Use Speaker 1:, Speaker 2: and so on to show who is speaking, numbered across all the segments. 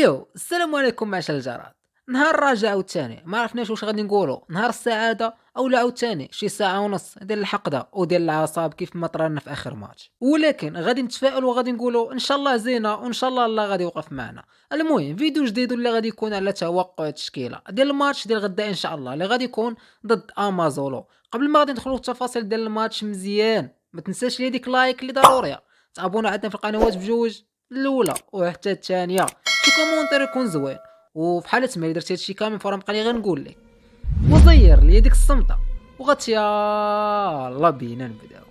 Speaker 1: ايو السلام عليكم معشر الجراد نهار الرجاء عاوتاني ما عرفناش واش غادي نقولوا نهار السعاده اولا عاوتاني شي ساعه ونص ديال الحقده وديال العصاب كيف ما طرانا في اخر ماتش ولكن غادي نتفائل وغادي نقولوا ان شاء الله زينه وان شاء الله الله غادي يوقف معنا المهم فيديو جديد اللي غادي يكون على توقع التشكيله ديال الماتش ديال غدا ان شاء الله اللي غادي يكون ضد امازولو قبل ما غادي ندخلوا في التفاصيل ديال الماتش مزيان ما تنساش لي ديك لايك اللي ضروريه تابونا عندنا في القنوات بجوج الاولى وحتى الثانيه كومونتير يكون زوين وفي حالة ما درت هادشي كامل فورا بقالي غير نقول لك وزير لي ديك الصمتة وغتيا الله بينا نبداو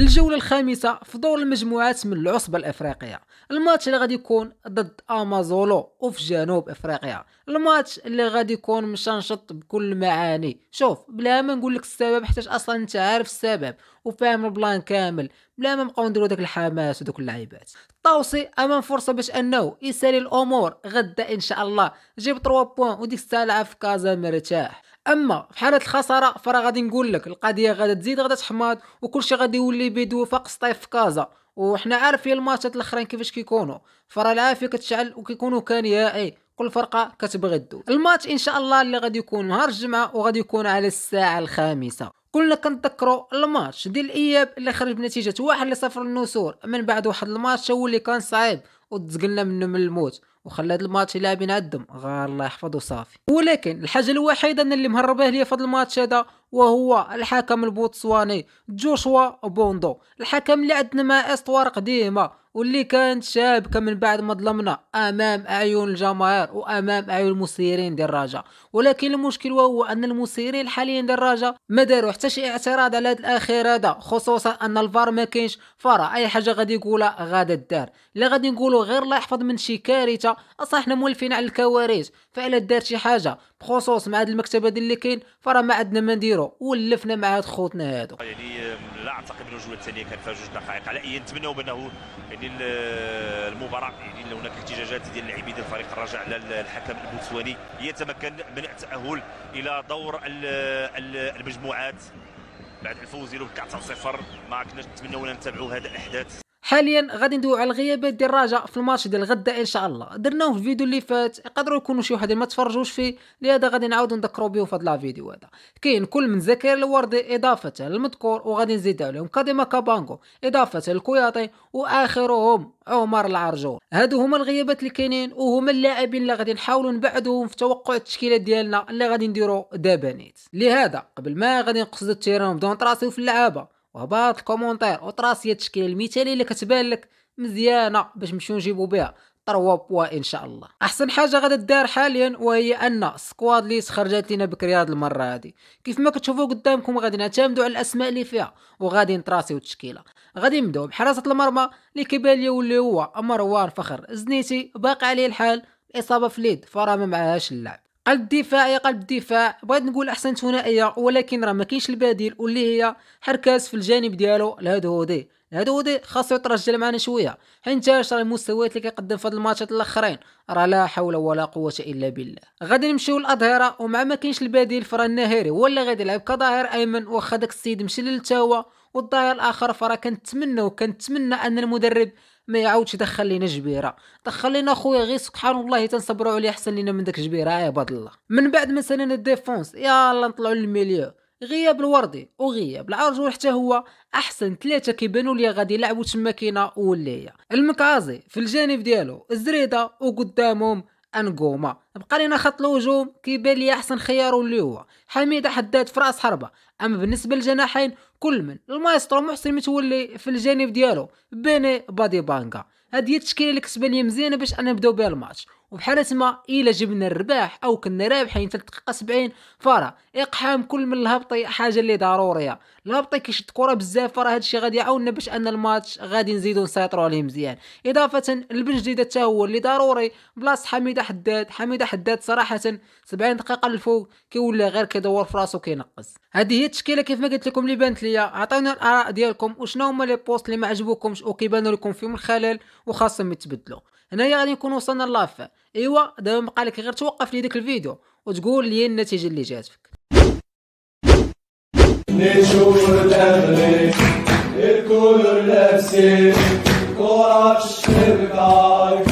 Speaker 1: الجولة الخامسة في دور المجموعات من العصبة الافريقية الماتش اللي غادي يكون ضد امازولو وفي جنوب افريقيا الماتش اللي غادي يكون مشنشط بكل المعاني شوف بلا ما نقول لك السبب حتى اصلا انت عارف السبب وفاهم البلان كامل بلا ما نبقاو نديرو داك الحماس ودوك اللعيبات الطوسي امام فرصه باش انه يسالي الامور غدا ان شاء الله جيب 3 بوان وديك الساعه لعب في كازا مرتاح اما في حاله الخساره فراه غادي نقول لك القضيه غادا تزيد غادا تحماض وكلشي غادي يولي بيدو فاقس طيف في كازا وحنا عارفين الماتشات الاخرين كيفاش كيكونوا فراه العافيه كتشعل وكيكونوا كنهائي كل فرقه كتبغي دوز الماتش ان شاء الله اللي غادي يكون نهار الجمعه وغادي يكون على الساعه الخامسه كلنا كنتذكروا الماتش ديال الاياب اللي خرج بنتيجه 1 لصفر النسور من بعد واحد الماتش هو اللي كان صعيب وتزقلنا منه من الموت وخلى هذا الماتش لاعبين عدم غير الله يحفظه صافي ولكن الحاجه الوحيده اللي مهربه ليا في هذا الماتش هذا وهو الحكم البوتسواني جوشوا بوندو الحكم اللي عندنا مع اسطوار قديمه واللي كانت شابكة من بعد ما ظلمنا أمام أعين الجماهير وأمام أعين المسيرين ديال الراجا ولكن المشكل وهو أن المسيرين الحاليين ديال الراجا ما داروا حتى شي اعتراض على هذا الأخير هذا خصوصا أن الفار ما كاينش فرا أي حاجة غادي يقولها غادا الدار لا غادي نقولوا غير الله يحفظ من شي كارثة أصلا حنا مولفين على الكوارث فعلا دار شي حاجة بخصوص مع هذه المكتبة اللي كاين فرا ما عندنا ما نديرو ولفنا مع هاد خوتنا هادو يعني لا أعتقد أن الجولة الثانية كان فيها جوج دقائق على أي نتمناو بأنه يعني المباراه يعني هناك احتجاجات ديال اللاعبين ديال فريق الرجاء على الحكم البوتسواني يتمكن من التاهل الى دور المجموعات بعد الفوز ديالو ب 3 0 ما كناش نتمناو نتابعوا هذا الاحداث حاليا غادي ندويو على الغيابات ديال الرجاء في الماتش ديال غدا ان شاء الله درناه في الفيديو اللي فات يقدروا يكونوا شي واحد ما تفرجوش فيه لهذا غادي نعاودو نذكروا به في هذا الفيديو هذا كاين كل من زكريا الوردي اضافه للمذكور وغادي نزيد عليهم كاديما كابانغو اضافه للكوياطي واخرهم عمر العرجور هادو هما الغيابات اللي كاينين وهما اللاعبين اللي غادي نحاولوا نبعدوهم في توقع التشكيلات ديالنا اللي غادي نديرو دابا نيت لهذا قبل ما غادي نقصد التيران بدون نطراسيو في اللعابه وهبط الكومونتير وطراس التشكيله المثاليه اللي كتبان لك مزيانه باش نمشيو نجيبو بها تروا بوا ان شاء الله احسن حاجه غادا دار حاليا وهي ان السكواد لي خرجت لينا بكري هاد المره هادي كيف ما كتشوفوا قدامكم غادي نعتمدوا على الاسماء اللي فيها وغادي نتراسيو التشكيله غادي نبداو بحراسه المرمى اللي كيبان لي واللي هو مروان فخر زنيتي باقي عليه الحال اصابه في اليد فراه ما اللعب قلب الدفاع يا قلب الدفاع بغيت نقول احسن ثنائيه ولكن راه ما كاينش البديل واللي هي حركاس في الجانب ديالو الهدهودي هودي خاصو يترجل معنا شويه حيت راه المستويات اللي كيقدم في هاد الماتشات الاخرين راه لا حول ولا قوه الا بالله غادي نمشيو للاظهره ومع ما كاينش البديل فرا النهيري هو اللي غادي يلعب كظهير ايمن واخا داك السيد مشى للتاوا والظهير الاخر فراه كنتمنى وكنتمنى ان المدرب ما يعاودش يدخل لينا جبيره دخل لينا خويا غير سبحان الله تنصبروا عليه احسن لينا من داك جبيره عباد الله من بعد مثلا الديفونس يلا نطلعوا للميليو غياب الوردي وغياب العرجول حتى هو احسن ثلاثه كيبانوا لي غادي يلعبوا تما كاينه ولا المكازي المكعازي في الجانب ديالو الزريده وقدامهم انقوما بقى لنا خط الهجوم كيبان لي احسن خيار اللي هو حميدة حداد في راس حربة اما بالنسبة للجناحين كل من المايسترو محسن متولي في الجانب ديالو بيني بادي بانكا هذه التشكيله اللي كتبان لي مزيانه باش انا نبداو بها الماتش وبحال تما الا جبنا الرباح او كنا رابحين في الدقيقه 70 فرا اقحام كل من الهبط حاجه اللي ضروريه الهبط كيشد كره بزاف فرا هادشي غادي يعاوننا باش ان الماتش غادي نزيدو نسيطروا عليه مزيان اضافه جديده حتى هو اللي ضروري بلاصه حميده حداد حميده حداد صراحه 70 دقيقه للفوق كيولي غير كيدور في راسو كينقص هذه هي التشكيله كيف ما قلت لكم اللي بانت ليا عطيونا الاراء ديالكم وشنو هما لي بوست اللي ما عجبوكمش وكيبانوا لكم فيهم الخلل وخاصهم يتبدلوا هنايا غادي نكون وصلنا لافا ايوا دابا بقى لك غير توقف لي داك الفيديو وتقول لي النتيجه اللي جاتك الشبكه